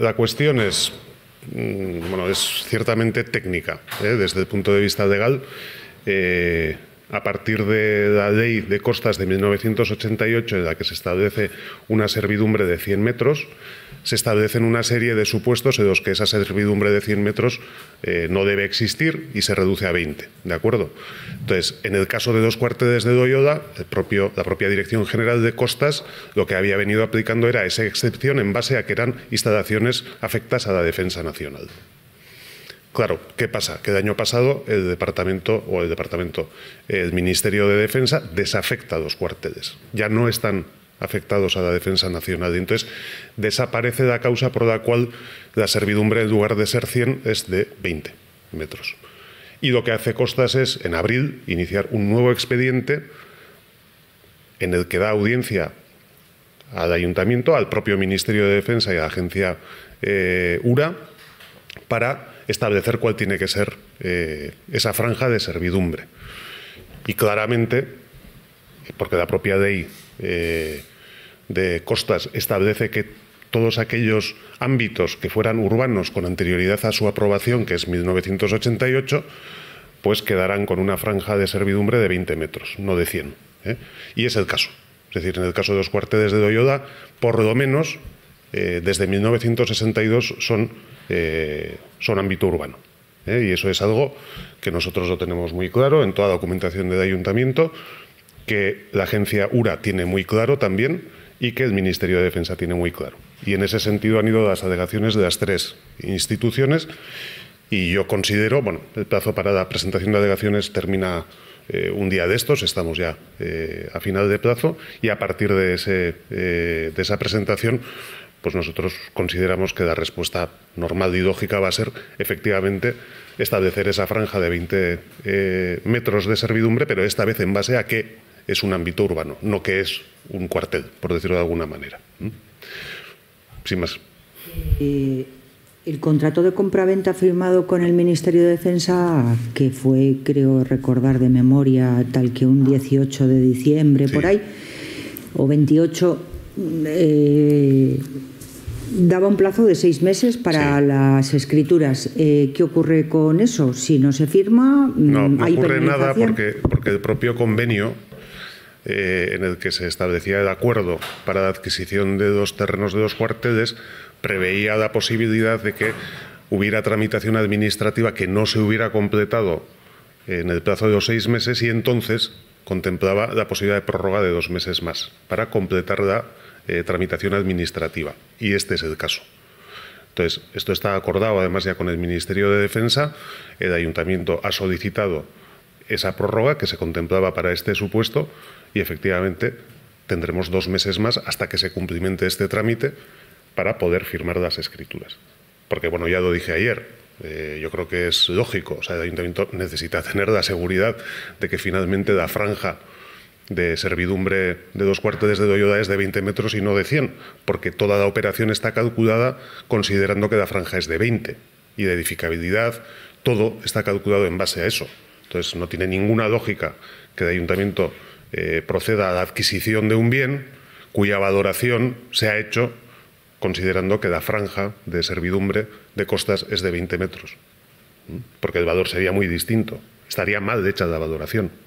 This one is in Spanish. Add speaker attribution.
Speaker 1: La cuestión es, mm, bueno, es ciertamente técnica. ¿eh? Desde el punto de vista legal, eh, a partir de la ley de costas de 1988, en la que se establece una servidumbre de 100 metros, se establecen una serie de supuestos en los que esa servidumbre de 100 metros eh, no debe existir y se reduce a 20, ¿de acuerdo? Entonces, en el caso de dos cuarteles de Doyoda, la propia Dirección General de Costas lo que había venido aplicando era esa excepción en base a que eran instalaciones afectas a la defensa nacional. Claro, ¿qué pasa? Que el año pasado el departamento o el departamento, el Ministerio de Defensa desafecta a cuarteles. Ya no están afectados a la defensa nacional. Entonces, desaparece la causa por la cual la servidumbre, en lugar de ser 100, es de 20 metros. Y lo que hace Costas es, en abril, iniciar un nuevo expediente en el que da audiencia al ayuntamiento, al propio Ministerio de Defensa y a la agencia eh, URA para establecer cuál tiene que ser eh, esa franja de servidumbre. Y claramente, porque la propia ley eh, de Costas establece que todos aquellos ámbitos que fueran urbanos con anterioridad a su aprobación, que es 1988, pues quedarán con una franja de servidumbre de 20 metros, no de 100. ¿eh? Y es el caso. Es decir, en el caso de los cuarteles de Doyoda, por lo menos eh, desde 1962 son, eh, son ámbito urbano. Y eso es algo que nosotros lo tenemos muy claro en toda documentación del ayuntamiento, que la agencia URA tiene muy claro también y que el Ministerio de Defensa tiene muy claro. Y en ese sentido han ido las alegaciones de las tres instituciones y yo considero, bueno, el plazo para la presentación de alegaciones termina eh, un día de estos, estamos ya eh, a final de plazo y a partir de, ese, eh, de esa presentación pues nosotros consideramos que la respuesta normal y lógica va a ser efectivamente establecer esa franja de 20 metros de servidumbre, pero esta vez en base a que es un ámbito urbano, no que es un cuartel, por decirlo de alguna manera. Sin más.
Speaker 2: Eh, el contrato de compraventa firmado con el Ministerio de Defensa, que fue, creo recordar de memoria, tal que un 18 de diciembre, por ahí, o 28, eh, daba un plazo de seis meses para las escrituras. Eh, ¿Qué ocurre con eso? Si no se firma, no, mm, no ocurre nada porque,
Speaker 1: porque el propio convenio eh, en el que se establecía el acuerdo para la adquisición de dos terrenos de dos cuarteles, preveía la posibilidad de que hubiera tramitación administrativa que no se hubiera completado en el plazo de los seis meses y entonces contemplaba la posibilidad de prórroga de dos meses más para completar la eh, tramitación administrativa. Y este es el caso. Entonces, esto está acordado además ya con el Ministerio de Defensa. El Ayuntamiento ha solicitado esa prórroga que se contemplaba para este supuesto y efectivamente tendremos dos meses más hasta que se cumplimente este trámite para poder firmar las escrituras. Porque, bueno, ya lo dije ayer, eh, yo creo que es lógico, o sea, el ayuntamiento necesita tener la seguridad de que finalmente la franja de servidumbre de dos cuarteles de doyoda es de 20 metros y no de 100, porque toda la operación está calculada considerando que la franja es de 20 y de edificabilidad, todo está calculado en base a eso. Entonces no tiene ninguna lógica que el ayuntamiento eh, proceda a la adquisición de un bien cuya valoración se ha hecho considerando que la franja de servidumbre de costas es de 20 metros, porque el valor sería muy distinto, estaría mal hecha la valoración.